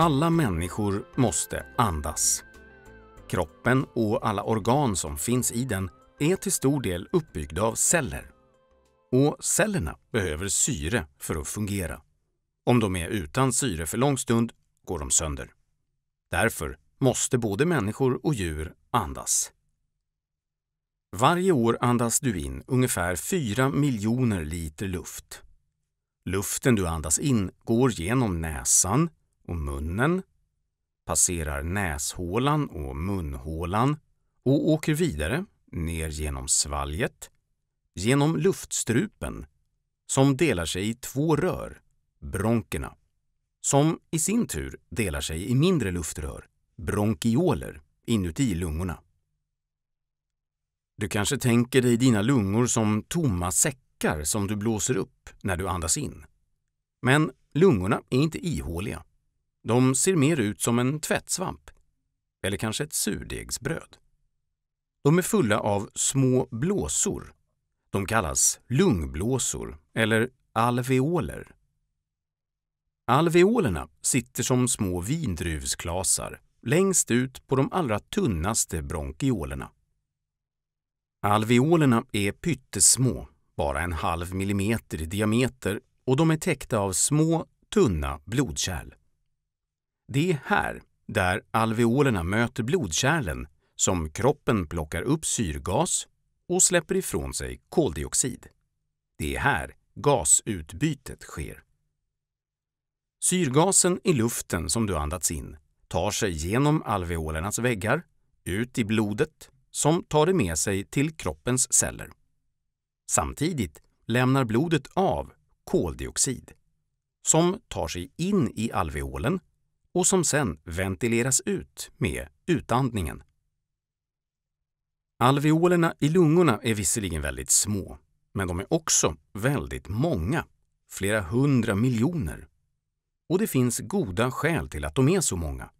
Alla människor måste andas. Kroppen och alla organ som finns i den är till stor del uppbyggda av celler. Och cellerna behöver syre för att fungera. Om de är utan syre för lång stund går de sönder. Därför måste både människor och djur andas. Varje år andas du in ungefär 4 miljoner liter luft. Luften du andas in går genom näsan, och munnen, passerar näshålan och munhålan och åker vidare ner genom svalget, genom luftstrupen som delar sig i två rör, bronkerna, som i sin tur delar sig i mindre luftrör, bronkioler, inuti lungorna. Du kanske tänker dig dina lungor som tomma säckar som du blåser upp när du andas in. Men lungorna är inte ihåliga. De ser mer ut som en tvättsvamp eller kanske ett surdegsbröd. De är fulla av små blåsor. De kallas lungblåsor eller alveoler. Alveolerna sitter som små vindruvsklasar längst ut på de allra tunnaste bronkiolerna. Alveolerna är pyttesmå, bara en halv millimeter i diameter och de är täckta av små, tunna blodkärl. Det är här, där alveolerna möter blodkärlen, som kroppen plockar upp syrgas och släpper ifrån sig koldioxid. Det är här gasutbytet sker. Syrgasen i luften som du andats in tar sig genom alveolernas väggar, ut i blodet, som tar det med sig till kroppens celler. Samtidigt lämnar blodet av koldioxid, som tar sig in i alveolen och som sedan ventileras ut med utandningen. Alveolerna i lungorna är visserligen väldigt små, men de är också väldigt många, flera hundra miljoner. Och det finns goda skäl till att de är så många.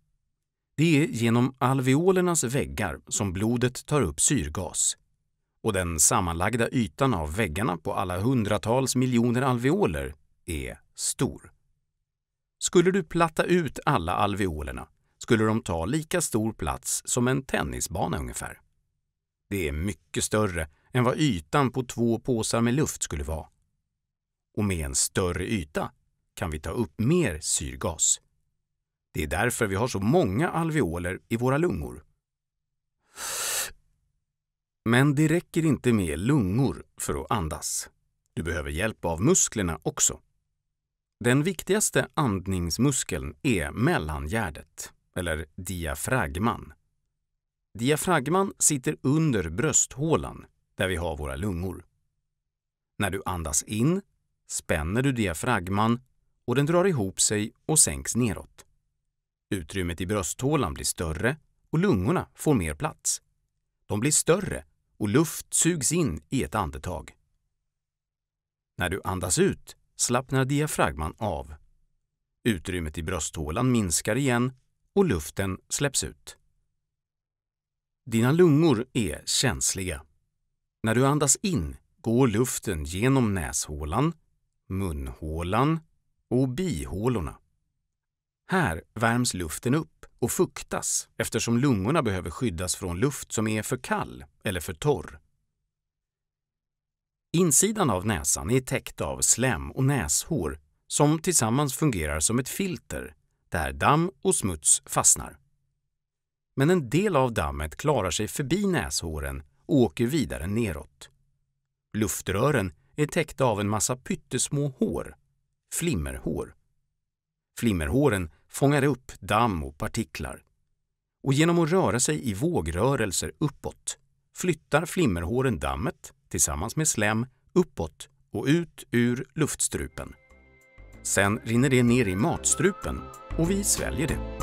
Det är genom alveolernas väggar som blodet tar upp syrgas. Och den sammanlagda ytan av väggarna på alla hundratals miljoner alveoler är stor. Skulle du platta ut alla alveolerna skulle de ta lika stor plats som en tennisbana ungefär. Det är mycket större än vad ytan på två påsar med luft skulle vara. Och med en större yta kan vi ta upp mer syrgas. Det är därför vi har så många alveoler i våra lungor. Men det räcker inte med lungor för att andas. Du behöver hjälp av musklerna också. Den viktigaste andningsmuskeln är mellangärdet, eller diafragman. Diafragman sitter under brösthålan, där vi har våra lungor. När du andas in spänner du diafragman och den drar ihop sig och sänks neråt. Utrymmet i brösthålan blir större och lungorna får mer plats. De blir större och luft sugs in i ett andetag. När du andas ut slappnar diafragman av. Utrymmet i brösthålan minskar igen och luften släpps ut. Dina lungor är känsliga. När du andas in går luften genom näshålan, munhålan och bihålorna. Här värms luften upp och fuktas eftersom lungorna behöver skyddas från luft som är för kall eller för torr. Insidan av näsan är täckt av slem och näshår som tillsammans fungerar som ett filter där damm och smuts fastnar. Men en del av dammet klarar sig förbi näshåren och åker vidare neråt. Luftrören är täckta av en massa pyttesmå hår, flimmerhår. Flimmerhåren fångar upp damm och partiklar. Och genom att röra sig i vågrörelser uppåt flyttar flimmerhåren dammet tillsammans med slem uppåt och ut ur luftstrupen. Sen rinner det ner i matstrupen och vi sväljer det.